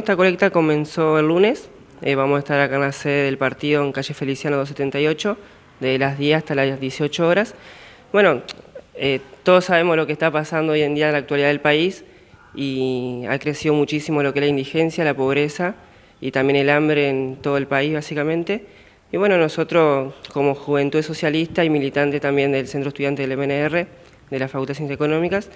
Esta colecta comenzó el lunes, eh, vamos a estar acá en la sede del partido en calle Feliciano 278, de las 10 hasta las 18 horas. Bueno, eh, todos sabemos lo que está pasando hoy en día en la actualidad del país y ha crecido muchísimo lo que es la indigencia, la pobreza y también el hambre en todo el país básicamente. Y bueno, nosotros como Juventud Socialista y militante también del Centro Estudiante del MNR, de la Facultad de Ciencias Económicas,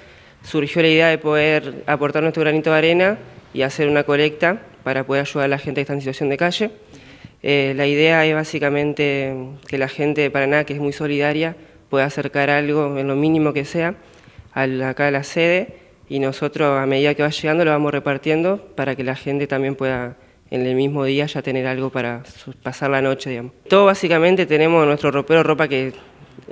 surgió la idea de poder aportar nuestro granito de arena y hacer una colecta para poder ayudar a la gente que está en situación de calle. Eh, la idea es básicamente que la gente de Paraná, que es muy solidaria, pueda acercar algo, en lo mínimo que sea, acá a la sede y nosotros a medida que va llegando lo vamos repartiendo para que la gente también pueda en el mismo día ya tener algo para pasar la noche, digamos. Todo básicamente tenemos nuestro ropero, ropa que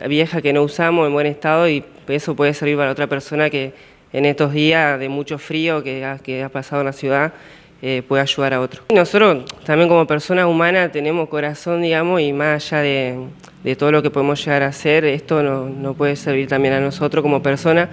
vieja que no usamos en buen estado y eso puede servir para otra persona que en estos días de mucho frío que ha, pasado en la ciudad eh, puede ayudar a otro. nosotros también como personas humanas tenemos corazón, digamos, y más allá de, todo lo que podemos llegar a hacer, esto nos no puede servir también a nosotros como personas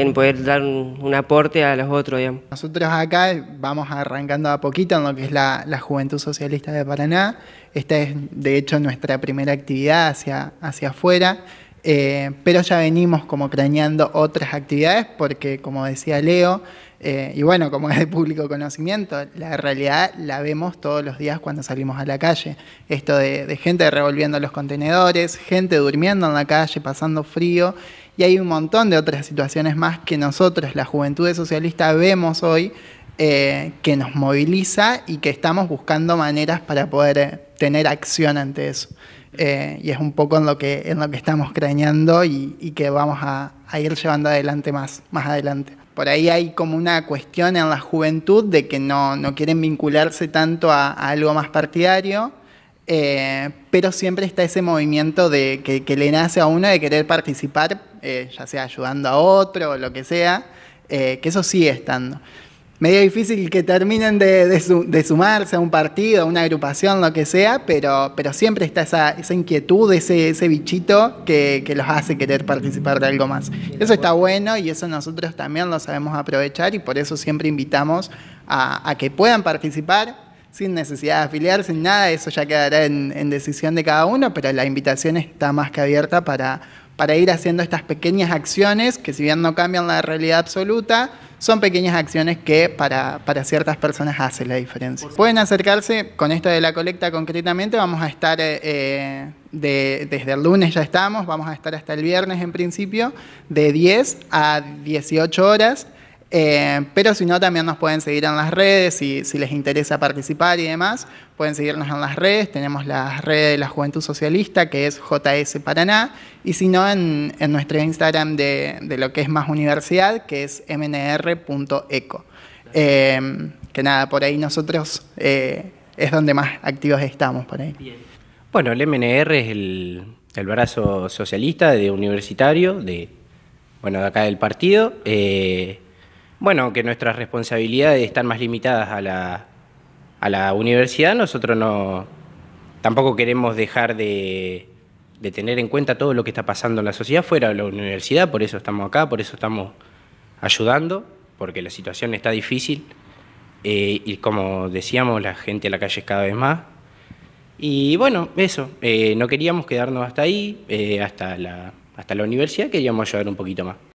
en poder dar un, aporte a los otros. Nosotros acá vamos arrancando a poquito en lo que es la, Juventud Socialista de Paraná. Esta es, de hecho, nuestra primera actividad hacia, hacia afuera. Eh, pero ya venimos como craneando otras actividades porque, como decía Leo, eh, y bueno, como es de público conocimiento, la realidad la vemos todos los días cuando salimos a la calle. Esto de gente revolviendo los contenedores, gente durmiendo en la calle, pasando frío y hay un montón de otras situaciones más que nosotros, la juventud socialista, vemos hoy eh, que nos moviliza y que estamos buscando maneras para poder eh, tener acción ante eso. Eh, y es un poco en lo que, en lo que estamos craneando y, que vamos a, ir llevando adelante más, más adelante. Por ahí hay como una cuestión en la juventud de que no, quieren vincularse tanto a, algo más partidario, pero siempre está ese movimiento de que, le nace a uno de querer participar, eh, ya sea ayudando a otro o lo que sea, eh, que eso sigue estando. Medio difícil que terminen de, sumarse a un partido, a una agrupación, lo que sea, pero, pero siempre está esa, inquietud, ese, bichito que, los hace querer participar de algo más. Eso está bueno y eso nosotros también lo sabemos aprovechar y por eso siempre invitamos a, que puedan participar, sin necesidad de afiliarse, sin nada, eso ya quedará en, decisión de cada uno, pero la invitación está más que abierta para para ir haciendo estas pequeñas acciones que si bien no cambian la realidad absoluta, son pequeñas acciones que para, ciertas personas hacen la diferencia. Pueden acercarse con esto de la colecta concretamente, vamos a estar eh, eh, de, desde el lunes ya estamos, vamos a estar hasta el viernes en principio, de 10 a 18 horas. Eh, pero si no, también nos pueden seguir en las redes, si, les interesa participar y demás, pueden seguirnos en las redes, tenemos las redes de la Juventud Socialista, que es JS Paraná, y si no, en, nuestro Instagram de, lo que es más universidad, que es mnr.eco. E eh, que nada, por ahí nosotros eh, es donde más activos estamos, por ahí. Bueno, el MNR es el, brazo socialista de universitario, de, bueno, de acá del partido. Bueno, que nuestras responsabilidades están más limitadas a la, universidad, nosotros no tampoco queremos dejar de, tener en cuenta todo lo que está pasando en la sociedad fuera de la universidad, por eso estamos acá, por eso estamos ayudando, porque la situación está difícil eh, y como decíamos, la gente en la calle es cada vez más. Y bueno, eso, eh, no queríamos quedarnos hasta ahí, eh, hasta, la, hasta la universidad, queríamos ayudar un poquito más.